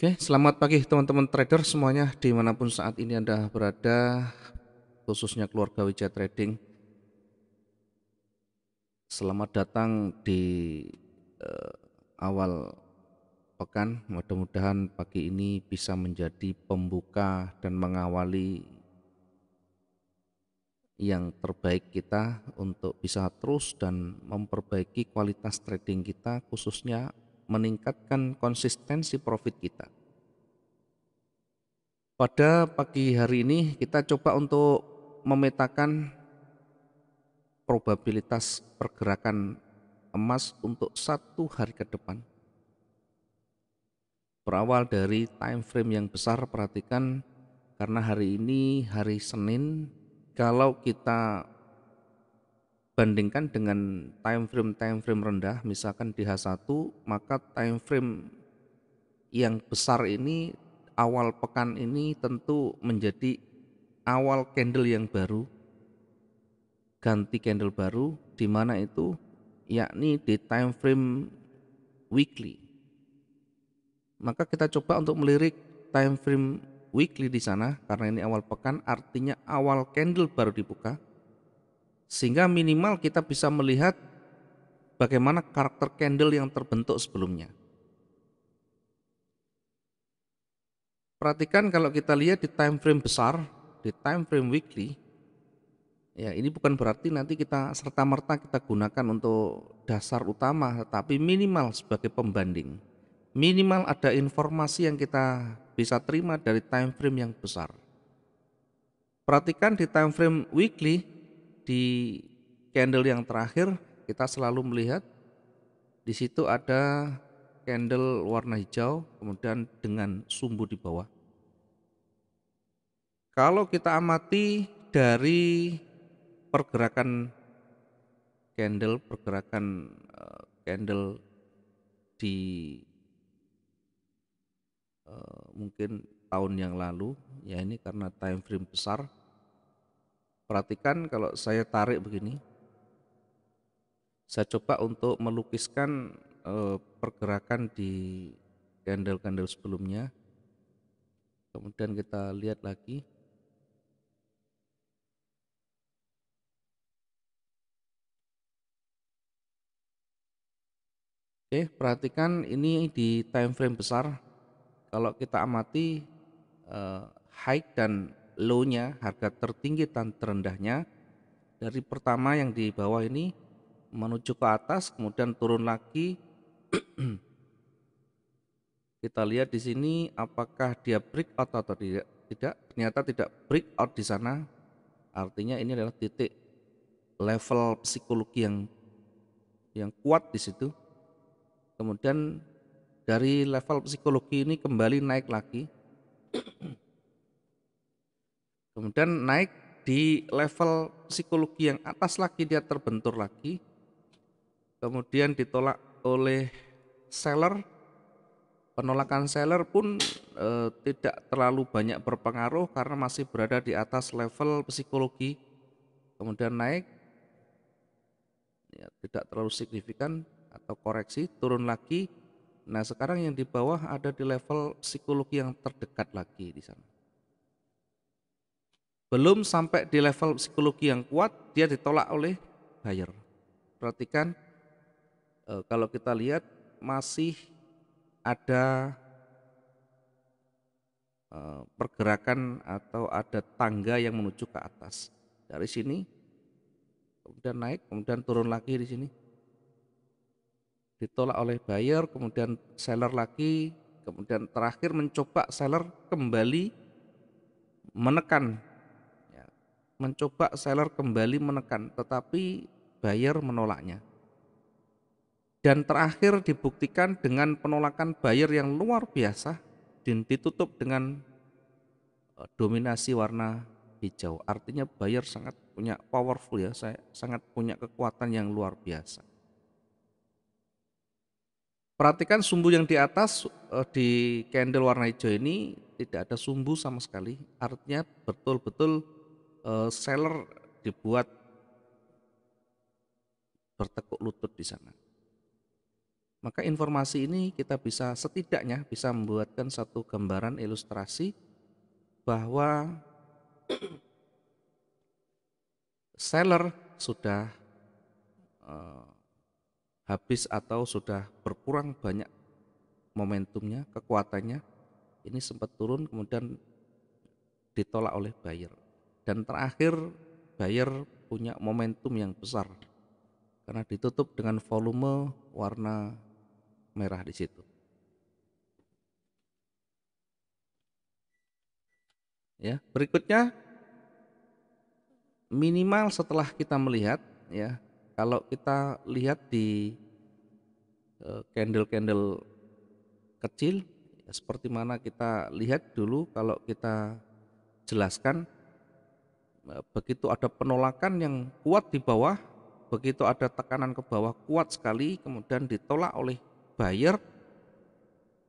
Oke, selamat pagi teman-teman trader semuanya dimanapun saat ini Anda berada, khususnya keluarga Wijaya Trading. Selamat datang di eh, awal pekan, mudah-mudahan pagi ini bisa menjadi pembuka dan mengawali yang terbaik kita untuk bisa terus dan memperbaiki kualitas trading kita khususnya meningkatkan konsistensi profit kita. Pada pagi hari ini kita coba untuk memetakan probabilitas pergerakan emas untuk satu hari ke depan. Berawal dari time frame yang besar perhatikan karena hari ini hari Senin kalau kita bandingkan dengan time frame time frame rendah misalkan di H1 maka time frame yang besar ini awal pekan ini tentu menjadi awal candle yang baru ganti candle baru di mana itu yakni di time frame weekly maka kita coba untuk melirik time frame weekly di sana karena ini awal pekan artinya awal candle baru dibuka sehingga minimal kita bisa melihat bagaimana karakter candle yang terbentuk sebelumnya. Perhatikan kalau kita lihat di time frame besar, di time frame weekly, ya ini bukan berarti nanti kita serta-merta kita gunakan untuk dasar utama, tetapi minimal sebagai pembanding. Minimal ada informasi yang kita bisa terima dari time frame yang besar. Perhatikan di time frame weekly, di candle yang terakhir kita selalu melihat di situ ada candle warna hijau kemudian dengan sumbu di bawah. Kalau kita amati dari pergerakan candle pergerakan eh, candle di eh, mungkin tahun yang lalu ya ini karena time frame besar Perhatikan kalau saya tarik begini. Saya coba untuk melukiskan eh, pergerakan di candle-candle sebelumnya. Kemudian kita lihat lagi. Oke, perhatikan ini di time frame besar. Kalau kita amati eh, high dan low-nya, harga tertinggi dan terendahnya. Dari pertama yang di bawah ini menuju ke atas, kemudian turun lagi. Kita lihat di sini apakah dia out atau tidak. Tidak, ternyata tidak break out di sana. Artinya ini adalah titik level psikologi yang yang kuat di situ. Kemudian dari level psikologi ini kembali naik lagi Kemudian naik di level psikologi yang atas lagi dia terbentur lagi. Kemudian ditolak oleh seller. Penolakan seller pun e, tidak terlalu banyak berpengaruh karena masih berada di atas level psikologi. Kemudian naik ya, tidak terlalu signifikan atau koreksi, turun lagi. Nah, sekarang yang di bawah ada di level psikologi yang terdekat lagi di sana. Belum sampai di level psikologi yang kuat, dia ditolak oleh buyer. Perhatikan e, kalau kita lihat masih ada e, pergerakan atau ada tangga yang menuju ke atas. Dari sini kemudian naik, kemudian turun lagi di sini. Ditolak oleh buyer, kemudian seller lagi, kemudian terakhir mencoba seller kembali menekan mencoba seller kembali menekan tetapi buyer menolaknya. Dan terakhir dibuktikan dengan penolakan buyer yang luar biasa dan ditutup dengan eh, dominasi warna hijau. Artinya buyer sangat punya powerful ya, saya sangat punya kekuatan yang luar biasa. Perhatikan sumbu yang di atas eh, di candle warna hijau ini tidak ada sumbu sama sekali. Artinya betul-betul Eh, seller dibuat bertekuk lutut di sana. Maka informasi ini kita bisa setidaknya bisa membuatkan satu gambaran ilustrasi bahwa seller sudah uh, habis atau sudah berkurang banyak momentumnya, kekuatannya. Ini sempat turun kemudian ditolak oleh buyer dan terakhir Bayer punya momentum yang besar karena ditutup dengan volume warna merah di situ. Ya, berikutnya minimal setelah kita melihat ya, kalau kita lihat di eh, candle-candle kecil ya, seperti mana kita lihat dulu kalau kita jelaskan Eh, begitu ada penolakan yang kuat di bawah, begitu ada tekanan ke bawah kuat sekali, kemudian ditolak oleh buyer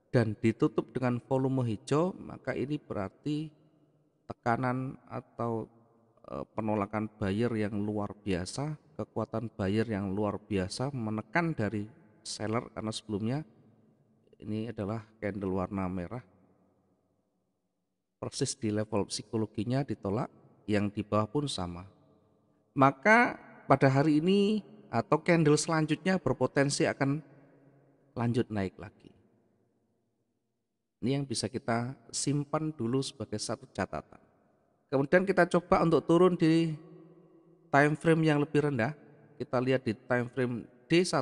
dan ditutup dengan volume hijau, maka ini berarti tekanan atau eh, penolakan buyer yang luar biasa, kekuatan buyer yang luar biasa menekan dari seller karena sebelumnya ini adalah candle warna merah persis di level psikologinya ditolak yang di bawah pun sama. Maka pada hari ini atau candle selanjutnya berpotensi akan lanjut naik lagi. Ini yang bisa kita simpan dulu sebagai satu catatan. Kemudian kita coba untuk turun di time frame yang lebih rendah. Kita lihat di time frame D1.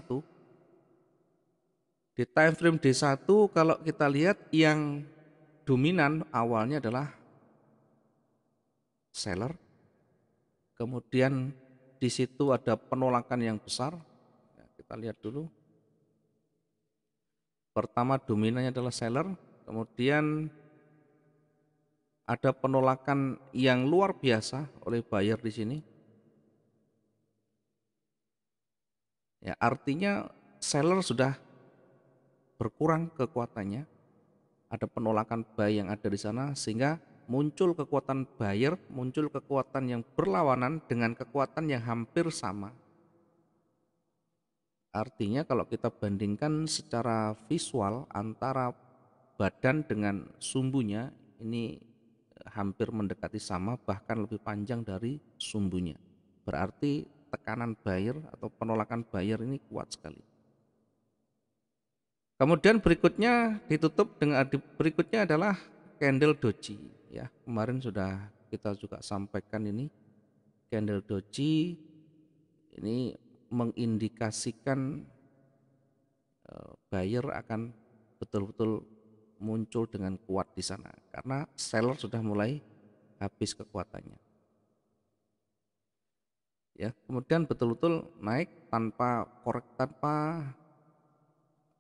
Di time frame D1 kalau kita lihat yang dominan awalnya adalah seller. Kemudian di situ ada penolakan yang besar. Ya, kita lihat dulu. Pertama dominannya adalah seller, kemudian ada penolakan yang luar biasa oleh buyer di sini. Ya, artinya seller sudah berkurang kekuatannya, ada penolakan buy yang ada di sana sehingga muncul kekuatan buyer, muncul kekuatan yang berlawanan dengan kekuatan yang hampir sama. Artinya kalau kita bandingkan secara visual antara badan dengan sumbunya ini eh, hampir mendekati sama bahkan lebih panjang dari sumbunya. Berarti tekanan buyer atau penolakan buyer ini kuat sekali. Kemudian berikutnya ditutup dengan berikutnya adalah candle doji ya. Kemarin sudah kita juga sampaikan ini candle doji ini mengindikasikan eh, buyer akan betul-betul muncul dengan kuat di sana karena seller sudah mulai habis kekuatannya. Ya, kemudian betul-betul naik tanpa korek tanpa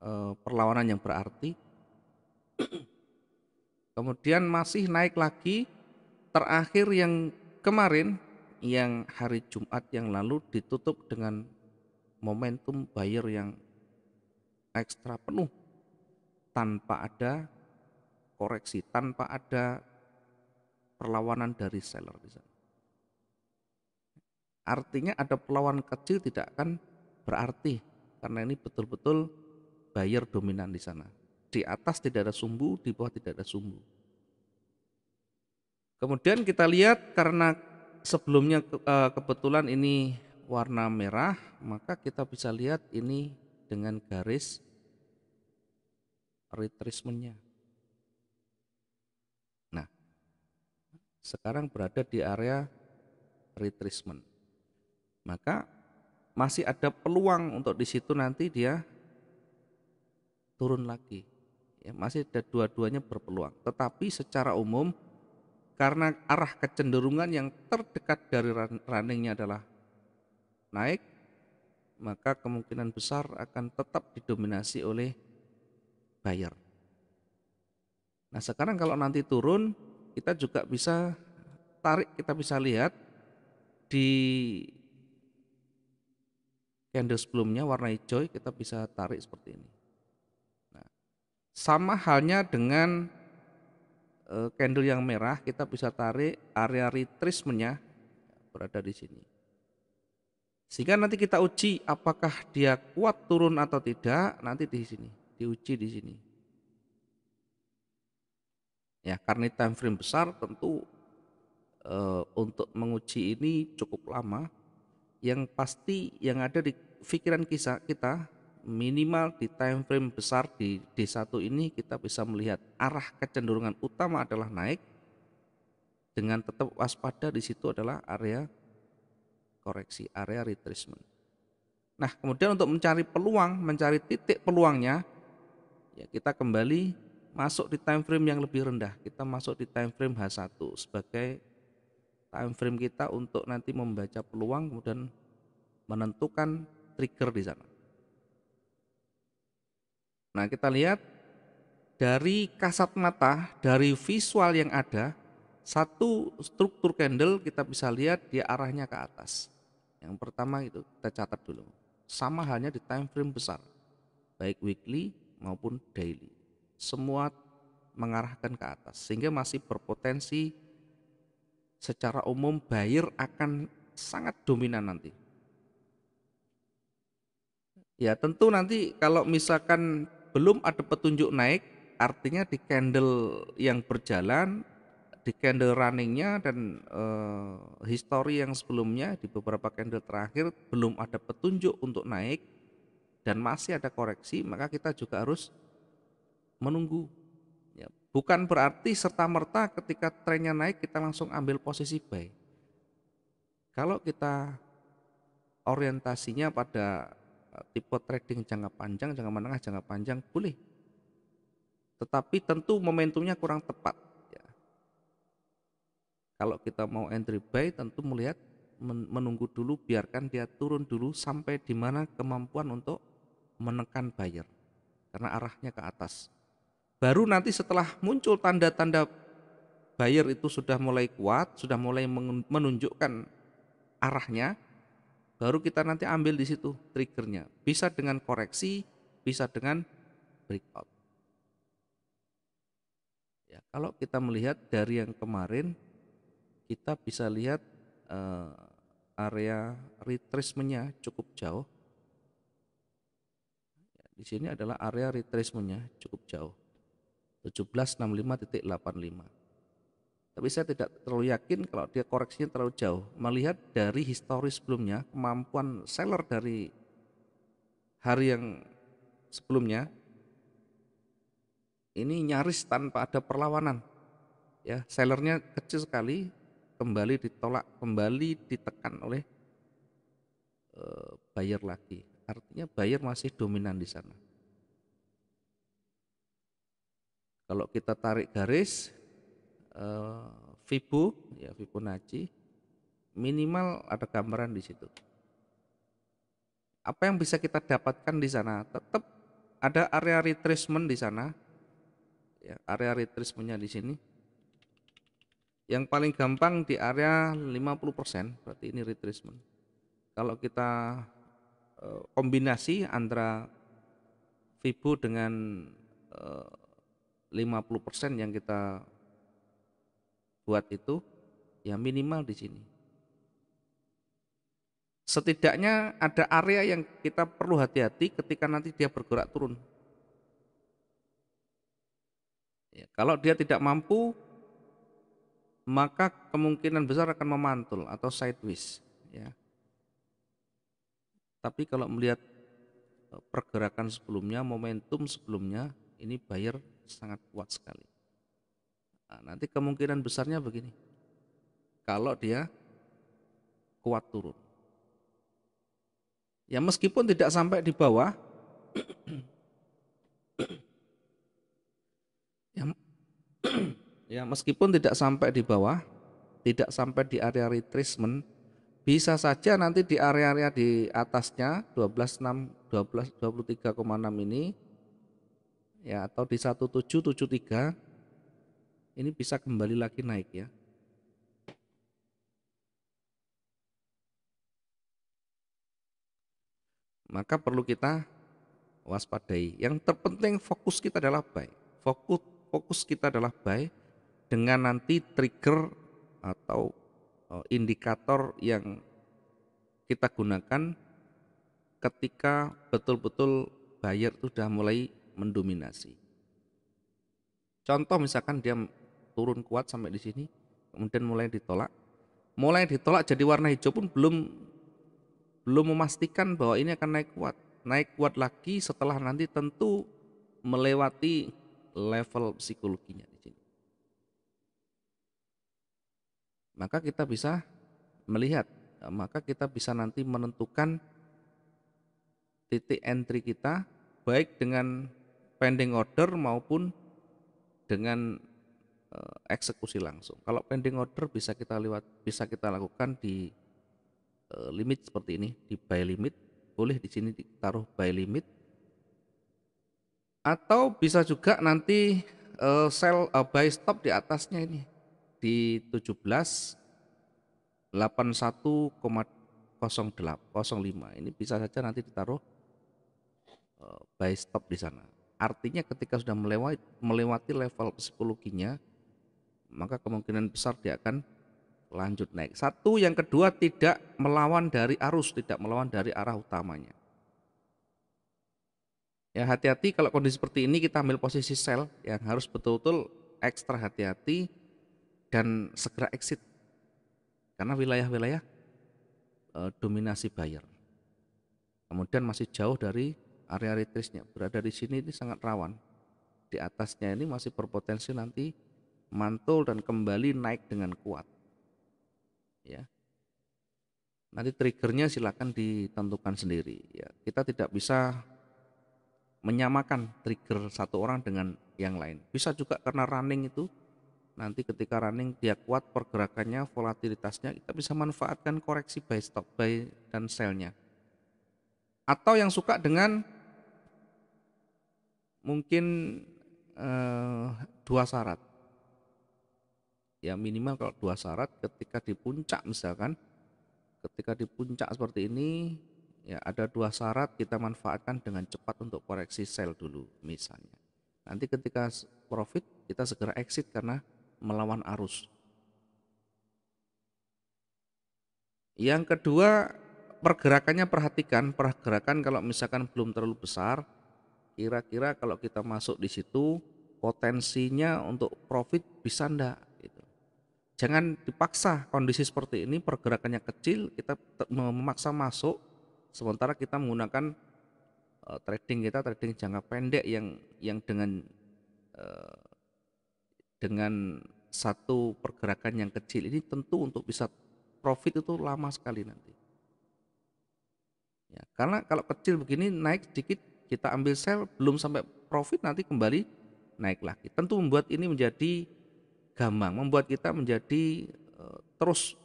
eh, perlawanan yang berarti Kemudian masih naik lagi terakhir yang kemarin yang hari Jumat yang lalu ditutup dengan momentum buyer yang ekstra penuh tanpa ada koreksi, tanpa ada perlawanan dari seller di sana. Artinya ada perlawanan kecil tidak akan berarti karena ini betul-betul buyer dominan di sana. Di atas tidak ada sumbu, di bawah tidak ada sumbu. Kemudian kita lihat karena sebelumnya e, kebetulan ini warna merah, maka kita bisa lihat ini dengan garis retracementnya. Nah, sekarang berada di area retracement. Maka masih ada peluang untuk di situ nanti dia turun lagi ya, masih ada dua-duanya berpeluang. Tetapi secara umum karena arah kecenderungan yang terdekat dari runningnya adalah naik, maka kemungkinan besar akan tetap didominasi oleh buyer. Nah sekarang kalau nanti turun, kita juga bisa tarik, kita bisa lihat di candle sebelumnya warna hijau kita bisa tarik seperti ini. Sama halnya dengan eh, candle yang merah, kita bisa tarik area retracementnya berada di sini. Sehingga nanti kita uji apakah dia kuat turun atau tidak, nanti di sini, diuji di sini. Ya, karena time frame besar tentu e, untuk menguji ini cukup lama. Yang pasti yang ada di pikiran kisah kita minimal di time frame besar di D1 ini kita bisa melihat arah kecenderungan utama adalah naik dengan tetap waspada di situ adalah area koreksi, area retracement. Nah, kemudian untuk mencari peluang, mencari titik peluangnya ya kita kembali masuk di time frame yang lebih rendah. Kita masuk di time frame H1 sebagai time frame kita untuk nanti membaca peluang kemudian menentukan trigger di sana. Nah, kita lihat dari kasat mata, dari visual yang ada, satu struktur candle kita bisa lihat dia arahnya ke atas. Yang pertama itu kita catat dulu. Sama halnya di time frame besar, baik weekly maupun daily. Semua mengarahkan ke atas sehingga masih berpotensi secara umum buyer akan sangat dominan nanti. Ya tentu nanti kalau misalkan belum ada petunjuk naik, artinya di candle yang berjalan, di candle runningnya dan eh, histori yang sebelumnya di beberapa candle terakhir belum ada petunjuk untuk naik dan masih ada koreksi, maka kita juga harus menunggu. Ya, bukan berarti serta merta ketika trennya naik kita langsung ambil posisi buy. Kalau kita orientasinya pada tipe trading jangka panjang, jangka menengah, jangka panjang boleh. Tetapi tentu momentumnya kurang tepat. Ya. Kalau kita mau entry buy tentu melihat menunggu dulu biarkan dia turun dulu sampai di mana kemampuan untuk menekan buyer karena arahnya ke atas. Baru nanti setelah muncul tanda-tanda buyer itu sudah mulai kuat, sudah mulai menunjukkan arahnya, baru kita nanti ambil di situ triggernya. Bisa dengan koreksi, bisa dengan breakout. Ya, kalau kita melihat dari yang kemarin, kita bisa lihat uh, area retracementnya cukup jauh. Ya, di sini adalah area retracementnya cukup jauh. 1765.85 tapi saya tidak terlalu yakin kalau dia koreksinya terlalu jauh. Melihat dari histori sebelumnya, kemampuan seller dari hari yang sebelumnya ini nyaris tanpa ada perlawanan. Ya, sellernya kecil sekali, kembali ditolak, kembali ditekan oleh uh, buyer lagi. Artinya buyer masih dominan di sana. Kalau kita tarik garis, uh, eh, Fibu ya Fibonacci minimal ada gambaran di situ. Apa yang bisa kita dapatkan di sana? Tetap ada area retracement di sana. Ya, area retracementnya di sini. Yang paling gampang di area 50%, berarti ini retracement. Kalau kita eh, kombinasi antara Fibo dengan 50% eh, yang kita buat itu ya minimal di sini. Setidaknya ada area yang kita perlu hati-hati ketika nanti dia bergerak turun. Ya, kalau dia tidak mampu, maka kemungkinan besar akan memantul atau sideways. Ya. Tapi kalau melihat e, pergerakan sebelumnya, momentum sebelumnya, ini buyer sangat kuat sekali. Nah, nanti kemungkinan besarnya begini. Kalau dia kuat turun. Ya meskipun tidak sampai di bawah, ya, ya meskipun tidak sampai di bawah, tidak sampai di area retracement, bisa saja nanti di area-area di atasnya 12.6 12 23,6 ini ya atau di 1773 ini bisa kembali lagi naik ya. Maka perlu kita waspadai. Yang terpenting fokus kita adalah buy. Fokus fokus kita adalah buy dengan nanti trigger atau eh, indikator yang kita gunakan ketika betul-betul buyer sudah mulai mendominasi. Contoh misalkan dia turun kuat sampai di sini, kemudian mulai ditolak. Mulai ditolak jadi warna hijau pun belum belum memastikan bahwa ini akan naik kuat. Naik kuat lagi setelah nanti tentu melewati level psikologinya di sini. Maka kita bisa melihat, maka kita bisa nanti menentukan titik entry kita baik dengan pending order maupun dengan Eh, eksekusi langsung. Kalau pending order bisa kita lewat bisa kita lakukan di eh, limit seperti ini, di buy limit. Boleh di sini ditaruh buy limit. Atau bisa juga nanti uh, sell uh, buy stop di atasnya ini di 17 81,05. Ini bisa saja nanti ditaruh buy stop di sana. Artinya ketika sudah melewati, melewati level psikologinya, maka kemungkinan besar dia akan lanjut naik. Satu, yang kedua tidak melawan dari arus, tidak melawan dari arah utamanya. Ya hati-hati kalau kondisi seperti ini kita ambil posisi sell yang harus betul-betul ekstra hati-hati dan segera exit. Karena wilayah-wilayah e, dominasi buyer. Kemudian masih jauh dari area retreatnya. Berada di sini ini sangat rawan. Di atasnya ini masih berpotensi nanti mantul dan kembali naik dengan kuat. Ya. Nanti triggernya silakan ditentukan sendiri. Ya, kita tidak bisa menyamakan trigger satu orang dengan yang lain. Bisa juga karena running itu nanti ketika running dia kuat pergerakannya, volatilitasnya kita bisa manfaatkan koreksi buy stop buy dan sellnya. Atau yang suka dengan mungkin eh, dua syarat ya minimal kalau dua syarat ketika di puncak misalkan ketika di puncak seperti ini ya ada dua syarat kita manfaatkan dengan cepat untuk koreksi sel dulu misalnya nanti ketika profit kita segera exit karena melawan arus yang kedua pergerakannya perhatikan pergerakan kalau misalkan belum terlalu besar kira-kira kalau kita masuk di situ potensinya untuk profit bisa ndak jangan dipaksa kondisi seperti ini pergerakannya kecil kita memaksa masuk sementara kita menggunakan uh, trading kita trading jangka pendek yang yang dengan uh, dengan satu pergerakan yang kecil ini tentu untuk bisa profit itu lama sekali nanti ya karena kalau kecil begini naik sedikit kita ambil sell belum sampai profit nanti kembali naik lagi tentu membuat ini menjadi gampang, membuat kita menjadi e, terus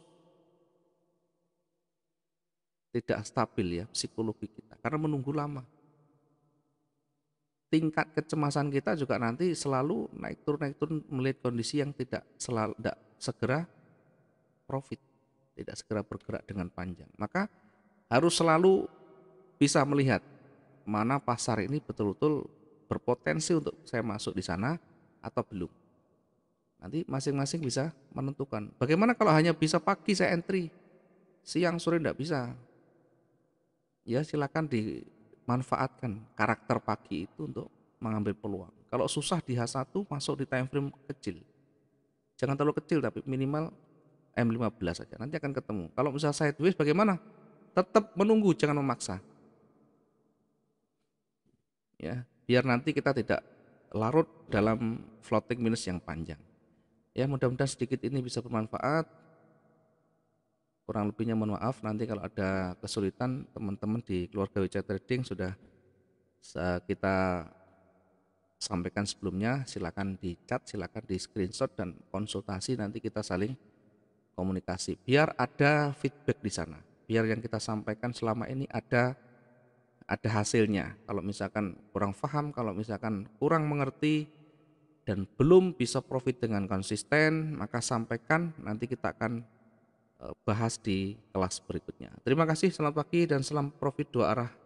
tidak stabil ya psikologi kita karena menunggu lama. Tingkat kecemasan kita juga nanti selalu naik turun naik turun melihat kondisi yang tidak selalu tidak segera profit, tidak segera bergerak dengan panjang. Maka harus selalu bisa melihat mana pasar ini betul-betul berpotensi untuk saya masuk di sana atau belum. Nanti masing-masing bisa menentukan. Bagaimana kalau hanya bisa pagi saya entry, siang sore tidak bisa? Ya silakan dimanfaatkan karakter pagi itu untuk mengambil peluang. Kalau susah di H1 masuk di time frame kecil. Jangan terlalu kecil tapi minimal M15 saja. Nanti akan ketemu. Kalau misal sideways bagaimana? Tetap menunggu, jangan memaksa. Ya, biar nanti kita tidak larut dalam floating minus yang panjang. Ya mudah-mudahan sedikit ini bisa bermanfaat. Kurang lebihnya mohon maaf nanti kalau ada kesulitan teman-teman di keluarga Wijaya Trading sudah kita sampaikan sebelumnya silakan dicat silakan di screenshot dan konsultasi nanti kita saling komunikasi biar ada feedback di sana biar yang kita sampaikan selama ini ada ada hasilnya kalau misalkan kurang paham kalau misalkan kurang mengerti dan belum bisa profit dengan konsisten, maka sampaikan nanti kita akan eh, bahas di kelas berikutnya. Terima kasih, selamat pagi dan selamat profit dua arah.